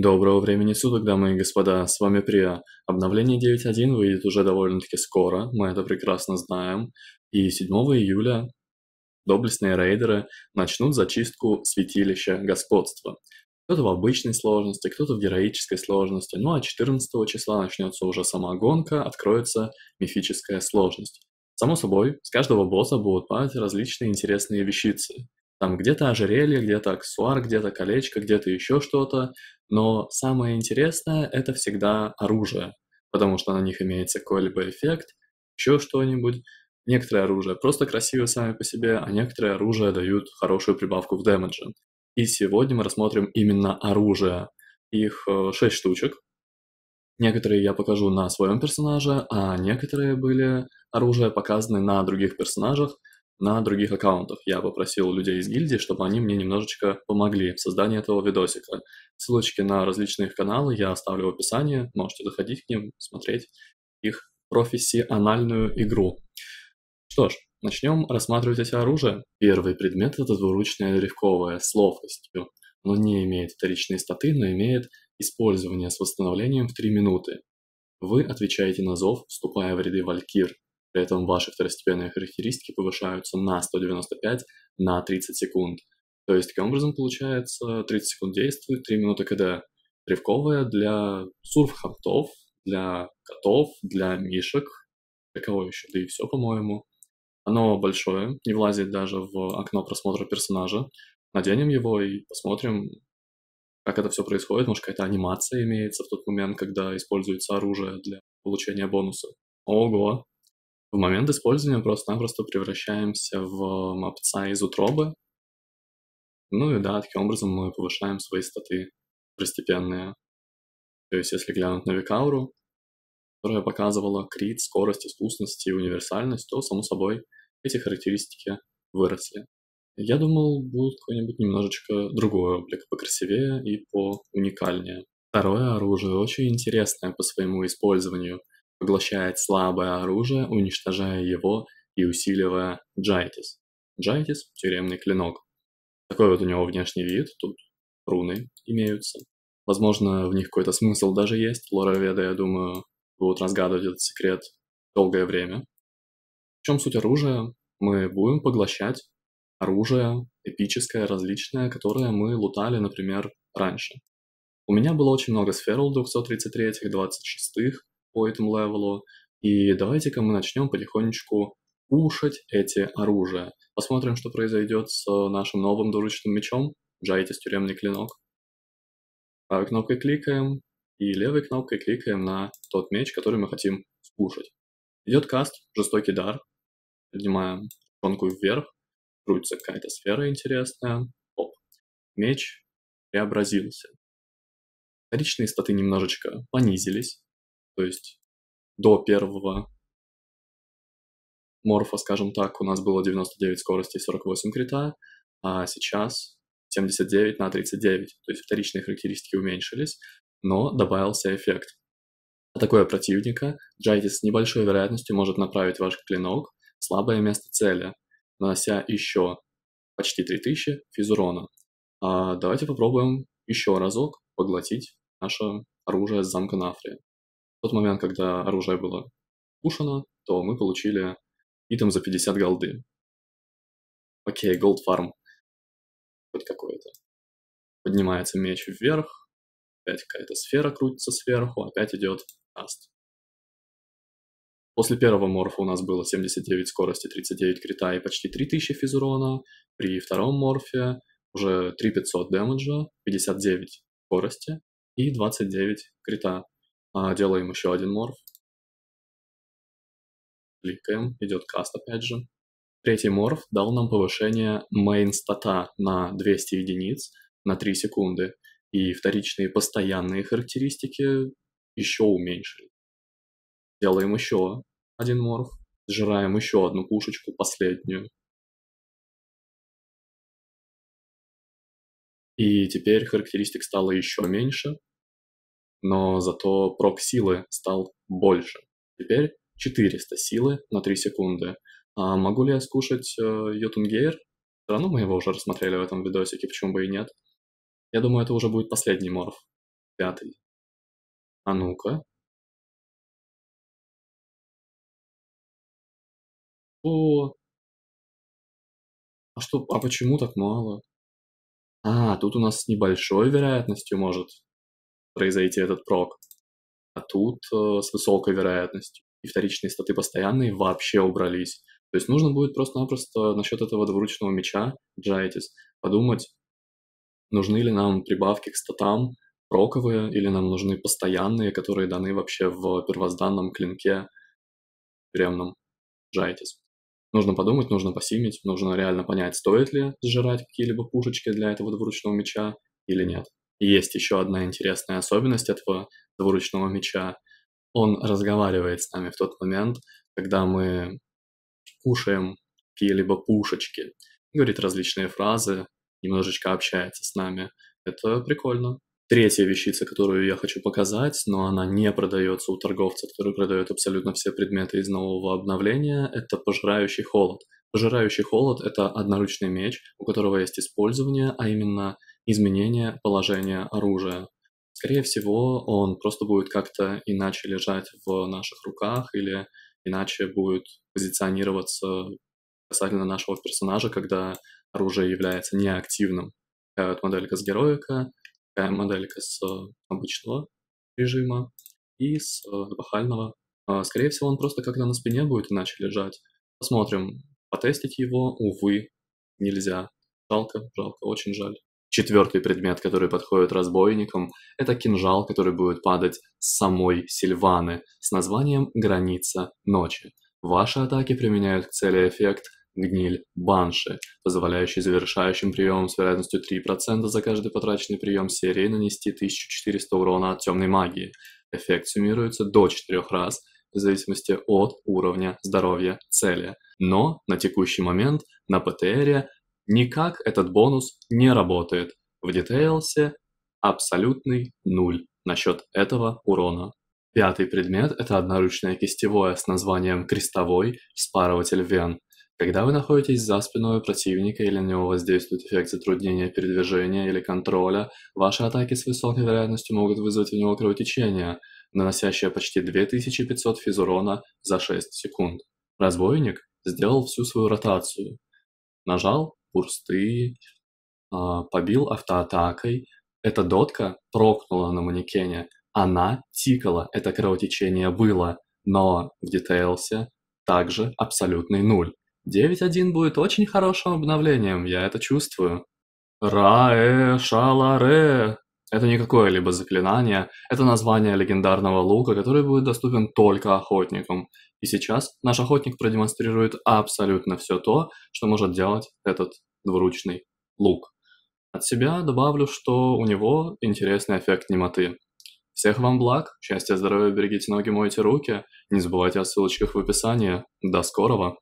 Доброго времени суток, дамы и господа, с вами Прия. Обновление 9.1 выйдет уже довольно-таки скоро, мы это прекрасно знаем. И 7 июля доблестные рейдеры начнут зачистку святилища господства. Кто-то в обычной сложности, кто-то в героической сложности, ну а 14 числа начнется уже сама гонка, откроется мифическая сложность. Само собой, с каждого босса будут падать различные интересные вещицы. Там где-то ожерелье, где-то аксессуар, где-то колечко, где-то еще что-то. Но самое интересное — это всегда оружие, потому что на них имеется какой-либо эффект, еще что-нибудь. Некоторые оружия просто красивые сами по себе, а некоторые оружия дают хорошую прибавку в дэмэдже. И сегодня мы рассмотрим именно оружие. Их э, шесть штучек. Некоторые я покажу на своем персонаже, а некоторые были оружия показаны на других персонажах, на других аккаунтах. Я попросил людей из гильдии, чтобы они мне немножечко помогли в создании этого видосика. Ссылочки на различные каналы я оставлю в описании, можете заходить к ним, смотреть их профессиональную игру. Что ж, начнем рассматривать эти оружия. Первый предмет – это двуручная ревковая с ловкостью. Оно не имеет вторичные статы, но имеет использование с восстановлением в 3 минуты. Вы отвечаете на зов, вступая в ряды валькир. При этом ваши второстепенные характеристики повышаются на 195 на 30 секунд. То есть таким образом получается 30 секунд действует, 3 минуты КД. Ревковая для сурфхантов, для котов, для мишек, для кого еще, да и все, по-моему. Оно большое, не влазит даже в окно просмотра персонажа. Наденем его и посмотрим, как это все происходит. Может, какая-то анимация имеется в тот момент, когда используется оружие для получения бонуса. Ого, в момент использования просто-напросто превращаемся в мопца из утробы. Ну и да, таким образом мы повышаем свои статы постепенные. То есть если глянуть на Викауру, которая показывала крит, скорость, искусность и универсальность, то, само собой, эти характеристики выросли. Я думал, будет какой нибудь немножечко другое облик, покрасивее и по уникальнее. Второе оружие очень интересное по своему использованию – поглощает слабое оружие, уничтожая его и усиливая джайтис. Джайтис – тюремный клинок. Такой вот у него внешний вид, тут руны имеются. Возможно, в них какой-то смысл даже есть. Лороведы, я думаю, будут разгадывать этот секрет долгое время. В чем суть оружия? Мы будем поглощать оружие эпическое, различное, которое мы лутали, например, раньше. У меня было очень много сферл 233-х, 26-х, по этому левелу. И давайте-ка мы начнем потихонечку кушать эти оружия. Посмотрим, что произойдет с нашим новым двуручным мечом. Джайтис тюремный клинок. Правой кнопкой кликаем и левой кнопкой кликаем на тот меч, который мы хотим скушать. Идет каст, жестокий дар. Поднимаем тонкую вверх. Крутится какая-то сфера интересная. Оп. Меч преобразился. Вторичные статы немножечко понизились то есть до первого морфа, скажем так, у нас было 99 скоростей, 48 крита, а сейчас 79 на 39, то есть вторичные характеристики уменьшились, но добавился эффект. Атакуя противника, Джайтис с небольшой вероятностью может направить ваш клинок в слабое место цели, нанося еще почти 3000 физурона. А давайте попробуем еще разок поглотить наше оружие с замка Нафрия тот момент, когда оружие было кушано, то мы получили итем за 50 голды. Окей, голд фарм хоть какой-то. Поднимается меч вверх, опять какая-то сфера крутится сверху, опять идет аст. После первого морфа у нас было 79 скорости, 39 крита и почти 3000 физурона. При втором морфе уже 3500 демеджа, 59 скорости и 29 крита. А, делаем еще один морф. Кликаем, идет каст опять же. Третий морф дал нам повышение main стата на 200 единиц на 3 секунды, и вторичные постоянные характеристики еще уменьшили. Делаем еще один морф, сжираем еще одну пушечку, последнюю. И теперь характеристик стало еще меньше, но зато прок силы стал больше. Теперь 400 силы на 3 секунды. А могу ли я скушать э, Йотунгейр? Все равно мы его уже рассмотрели в этом видосике, почему бы и нет. Я думаю, это уже будет последний морф. Пятый. А ну-ка. О! А что, а почему так мало? А, тут у нас с небольшой вероятностью может произойти этот прок. А тут э, с высокой вероятностью. И вторичные статы постоянные вообще убрались. То есть нужно будет просто-напросто насчет этого двуручного меча, джайтис, подумать, нужны ли нам прибавки к статам проковые, или нам нужны постоянные, которые даны вообще в первозданном клинке премном джайтис. Нужно подумать, нужно посимить, нужно реально понять, стоит ли сжирать какие-либо пушечки для этого двуручного меча или нет есть еще одна интересная особенность этого двуручного меча. Он разговаривает с нами в тот момент, когда мы кушаем какие-либо пушечки, говорит различные фразы, немножечко общается с нами. Это прикольно. Третья вещица, которую я хочу показать, но она не продается у торговца, который продает абсолютно все предметы из нового обновления, это пожирающий холод – Пожирающий холод – это одноручный меч, у которого есть использование, а именно изменение положения оружия. Скорее всего, он просто будет как-то иначе лежать в наших руках или иначе будет позиционироваться касательно нашего персонажа, когда оружие является неактивным. Такая вот моделька с героика, такая моделька с э, обычного режима и с эпохального. А, скорее всего, он просто как-то на спине будет иначе лежать. Посмотрим, Потестить его, увы, нельзя. Жалко, жалко, очень жаль. Четвертый предмет, который подходит разбойникам, это кинжал, который будет падать с самой Сильваны с названием «Граница ночи». Ваши атаки применяют к цели эффект «Гниль Банши», позволяющий завершающим приемом с вероятностью 3% за каждый потраченный прием серии нанести 1400 урона от темной магии. Эффект суммируется до 4 раз в зависимости от уровня здоровья цели – но на текущий момент на ПТРе никак этот бонус не работает. В Details абсолютный нуль насчет этого урона. Пятый предмет – это одноручное кистевое с названием «Крестовой спарователь вен». Когда вы находитесь за спиной противника или на него воздействует эффект затруднения передвижения или контроля, ваши атаки с высокой вероятностью могут вызвать у него кровотечение, наносящее почти 2500 физурона за 6 секунд. Разбойник сделал всю свою ротацию. Нажал бурсты, а, побил автоатакой. Эта дотка прокнула на манекене. Она тикала, это кровотечение было, но в детейлсе также абсолютный нуль. 9.1 будет очень хорошим обновлением, я это чувствую. Раэ, шаларе, это не какое-либо заклинание, это название легендарного лука, который будет доступен только охотникам. И сейчас наш охотник продемонстрирует абсолютно все то, что может делать этот двуручный лук. От себя добавлю, что у него интересный эффект немоты. Всех вам благ, счастья, здоровья, берегите ноги, мойте руки. Не забывайте о ссылочках в описании. До скорого!